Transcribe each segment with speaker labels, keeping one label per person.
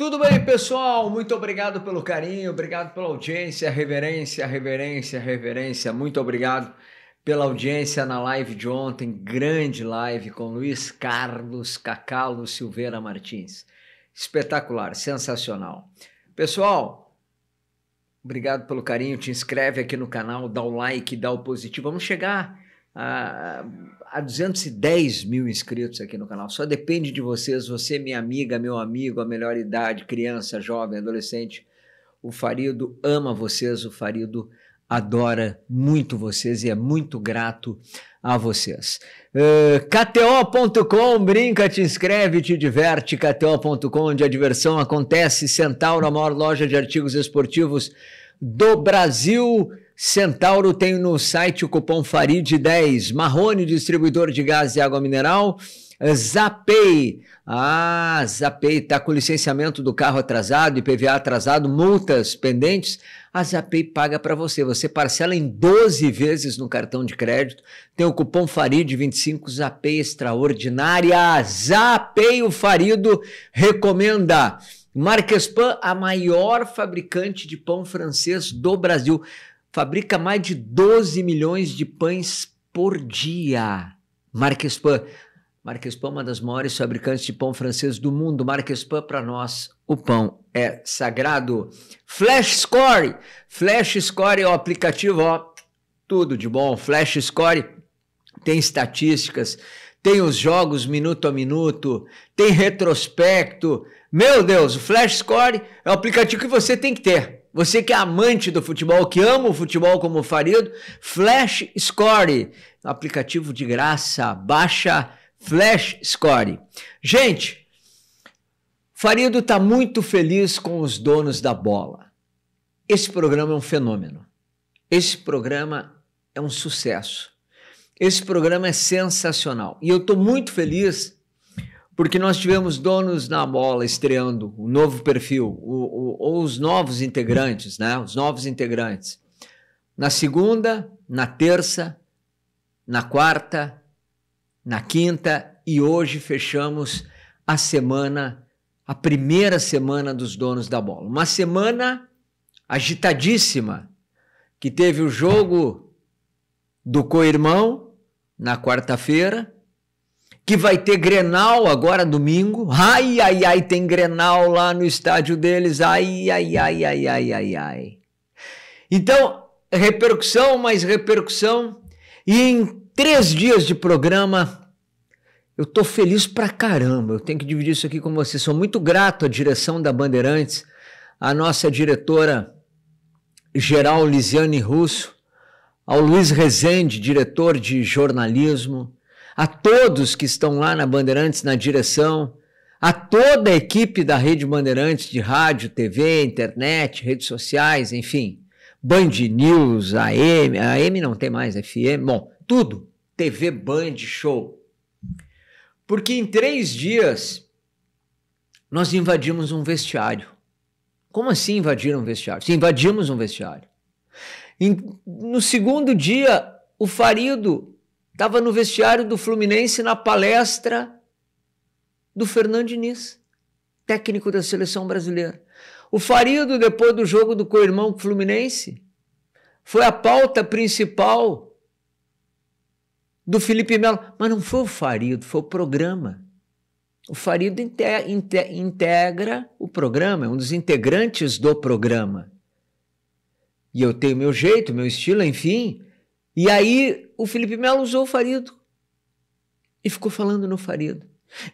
Speaker 1: Tudo bem, pessoal? Muito obrigado pelo carinho, obrigado pela audiência, reverência, reverência, reverência. Muito obrigado pela audiência na live de ontem, grande live com Luiz Carlos Cacalo Silveira Martins. Espetacular, sensacional. Pessoal, obrigado pelo carinho, te inscreve aqui no canal, dá o like, dá o positivo. Vamos chegar a, a 210 mil inscritos aqui no canal. Só depende de vocês, você, minha amiga, meu amigo, a melhor idade, criança, jovem, adolescente. O Farido ama vocês, o Farido adora muito vocês e é muito grato a vocês. Uh, eh, KTO.com, brinca, te inscreve, te diverte. KTO.com, onde a diversão acontece. Centauro, a maior loja de artigos esportivos do Brasil. Centauro tem no site o cupom FARID10, Marrone, distribuidor de gás e água mineral, Zapay. Ah, Zapay está com licenciamento do carro atrasado, IPVA atrasado, multas pendentes. A Zapay paga para você. Você parcela em 12 vezes no cartão de crédito. Tem o cupom FARID25, Zapay extraordinária. Zapay, o Farido recomenda. Marquespan, a maior fabricante de pão francês do Brasil fabrica mais de 12 milhões de pães por dia. Marquespan. Marquespan é uma das maiores fabricantes de pão francês do mundo. Marquespan, para nós, o pão é sagrado. Flash Score. Flash Score é o aplicativo, ó, tudo de bom. Flash Score tem estatísticas, tem os jogos minuto a minuto, tem retrospecto. Meu Deus, o Flash Score é o aplicativo que você tem que ter. Você que é amante do futebol, que ama o futebol como Farido, Flash Score, aplicativo de graça, baixa Flash Score. Gente, Farido está muito feliz com os donos da bola. Esse programa é um fenômeno. Esse programa é um sucesso. Esse programa é sensacional. E eu estou muito feliz porque nós tivemos donos na bola estreando o um novo perfil, o, o, ou os novos integrantes, né? Os novos integrantes. Na segunda, na terça, na quarta, na quinta e hoje fechamos a semana, a primeira semana dos donos da bola. Uma semana agitadíssima, que teve o jogo do co-irmão na quarta-feira que vai ter Grenal agora domingo. Ai, ai, ai, tem Grenal lá no estádio deles. Ai, ai, ai, ai, ai, ai, ai. Então, repercussão, mais repercussão. E em três dias de programa, eu tô feliz pra caramba. Eu tenho que dividir isso aqui com vocês. Sou muito grato à direção da Bandeirantes, à nossa diretora geral Lisiane Russo, ao Luiz Rezende, diretor de jornalismo, a todos que estão lá na Bandeirantes, na direção, a toda a equipe da Rede Bandeirantes de rádio, TV, internet, redes sociais, enfim, Band News, AM, AM não tem mais, FM, bom, tudo, TV Band Show. Porque em três dias nós invadimos um vestiário. Como assim invadir um vestiário? invadimos um vestiário. Em, no segundo dia, o Farido Estava no vestiário do Fluminense na palestra do Fernando Diniz, técnico da seleção brasileira. O Farido, depois do jogo do co-irmão Fluminense, foi a pauta principal do Felipe Melo. Mas não foi o Farido, foi o programa. O Farido integra o programa, é um dos integrantes do programa. E eu tenho meu jeito, meu estilo, enfim. E aí o Felipe Melo usou o Farido e ficou falando no Farido.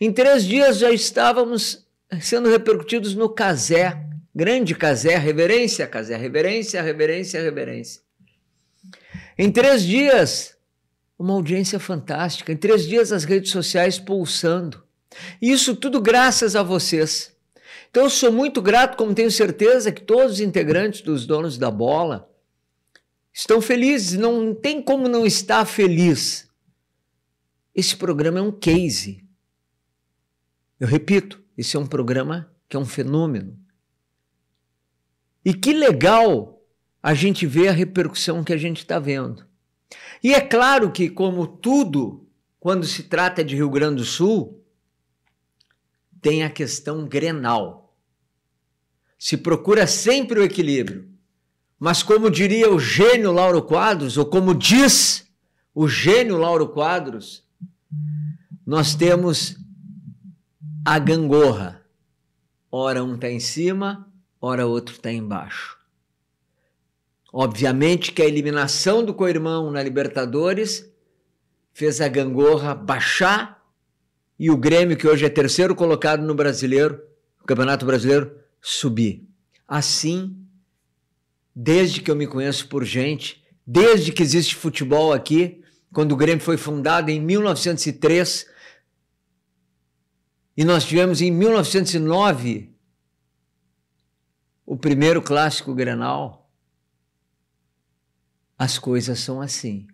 Speaker 1: Em três dias já estávamos sendo repercutidos no Casé, grande Casé, reverência, Casé, reverência, reverência, reverência. Em três dias, uma audiência fantástica. Em três dias, as redes sociais pulsando. Isso tudo graças a vocês. Então, eu sou muito grato, como tenho certeza que todos os integrantes dos donos da bola, estão felizes, não tem como não estar feliz. Esse programa é um case. Eu repito, esse é um programa que é um fenômeno. E que legal a gente ver a repercussão que a gente está vendo. E é claro que, como tudo, quando se trata de Rio Grande do Sul, tem a questão grenal. Se procura sempre o equilíbrio. Mas como diria o gênio Lauro Quadros, ou como diz o gênio Lauro Quadros, nós temos a gangorra. Ora um está em cima, ora outro está embaixo. Obviamente que a eliminação do coirmão na Libertadores fez a gangorra baixar e o Grêmio, que hoje é terceiro colocado no brasileiro, no Campeonato Brasileiro, subir. Assim desde que eu me conheço por gente, desde que existe futebol aqui, quando o Grêmio foi fundado em 1903, e nós tivemos em 1909 o primeiro clássico Grenal. As coisas são assim.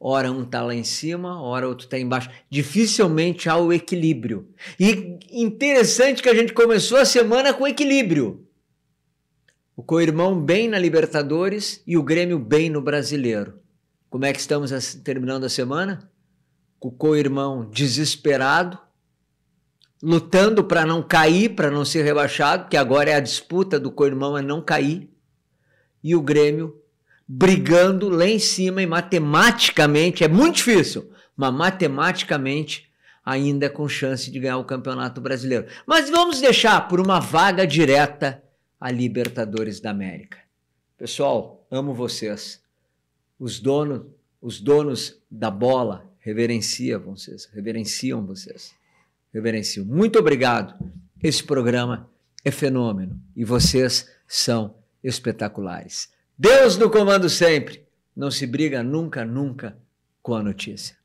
Speaker 1: Ora um está lá em cima, ora outro está embaixo. Dificilmente há o equilíbrio. E interessante que a gente começou a semana com equilíbrio. O co-irmão bem na Libertadores e o Grêmio bem no Brasileiro. Como é que estamos terminando a semana? Com o co-irmão desesperado, lutando para não cair, para não ser rebaixado, que agora é a disputa do co-irmão é não cair, e o Grêmio brigando lá em cima e matematicamente, é muito difícil, mas matematicamente ainda com chance de ganhar o Campeonato Brasileiro. Mas vamos deixar por uma vaga direta a Libertadores da América. Pessoal, amo vocês. Os donos, os donos da bola reverenciam vocês, reverenciam vocês. Reverenciam. Muito obrigado. Esse programa é fenômeno e vocês são espetaculares. Deus no comando sempre. Não se briga nunca, nunca com a notícia.